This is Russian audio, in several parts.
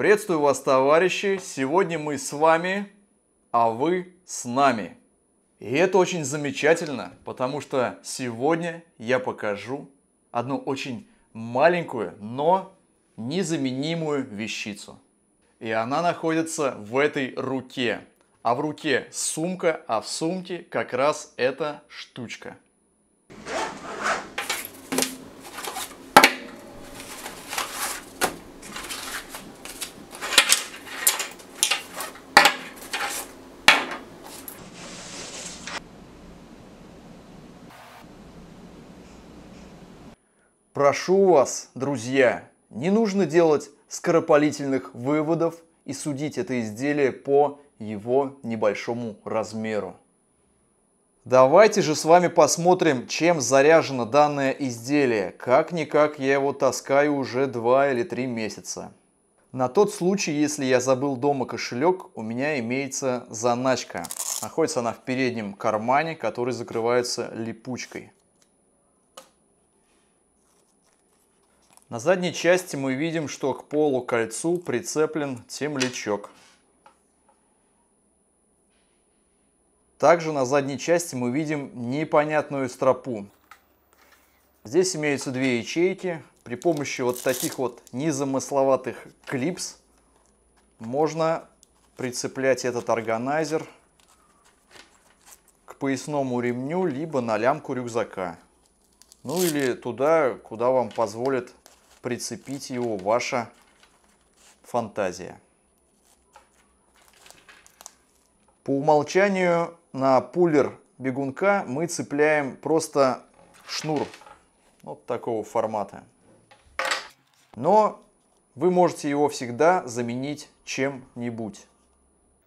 Приветствую вас, товарищи! Сегодня мы с вами, а вы с нами. И это очень замечательно, потому что сегодня я покажу одну очень маленькую, но незаменимую вещицу. И она находится в этой руке. А в руке сумка, а в сумке как раз эта штучка. Прошу вас, друзья, не нужно делать скоропалительных выводов и судить это изделие по его небольшому размеру. Давайте же с вами посмотрим, чем заряжено данное изделие. Как-никак я его таскаю уже 2 или 3 месяца. На тот случай, если я забыл дома кошелек, у меня имеется заначка. Находится она в переднем кармане, который закрывается липучкой. На задней части мы видим, что к полу кольцу прицеплен темлячок. Также на задней части мы видим непонятную стропу. Здесь имеются две ячейки. При помощи вот таких вот незамысловатых клипс можно прицеплять этот органайзер к поясному ремню, либо на лямку рюкзака. Ну или туда, куда вам позволит прицепить его ваша фантазия. По умолчанию на пулер бегунка мы цепляем просто шнур вот такого формата. Но вы можете его всегда заменить чем-нибудь.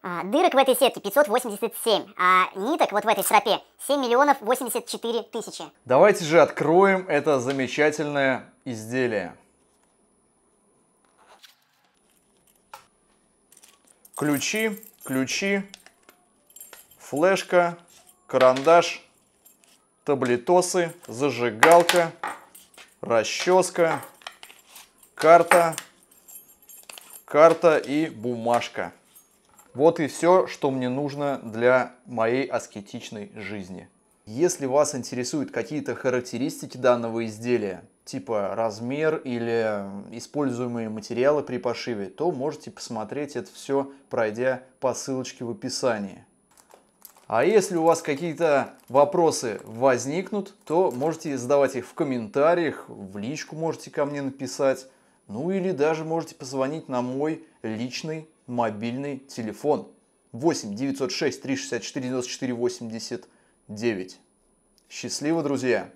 А, дырок в этой сетке 587, а ниток вот в этой стропе 7 миллионов 84 тысячи. Давайте же откроем это замечательное изделие. ключи, ключи, флешка, карандаш, таблетосы, зажигалка, расческа, карта, карта и бумажка. Вот и все, что мне нужно для моей аскетичной жизни. Если вас интересуют какие-то характеристики данного изделия, типа размер или используемые материалы при пошиве, то можете посмотреть это все, пройдя по ссылочке в описании. А если у вас какие-то вопросы возникнут, то можете задавать их в комментариях, в личку можете ко мне написать, ну или даже можете позвонить на мой личный мобильный телефон 8 906 364 94 89. Счастливо, друзья!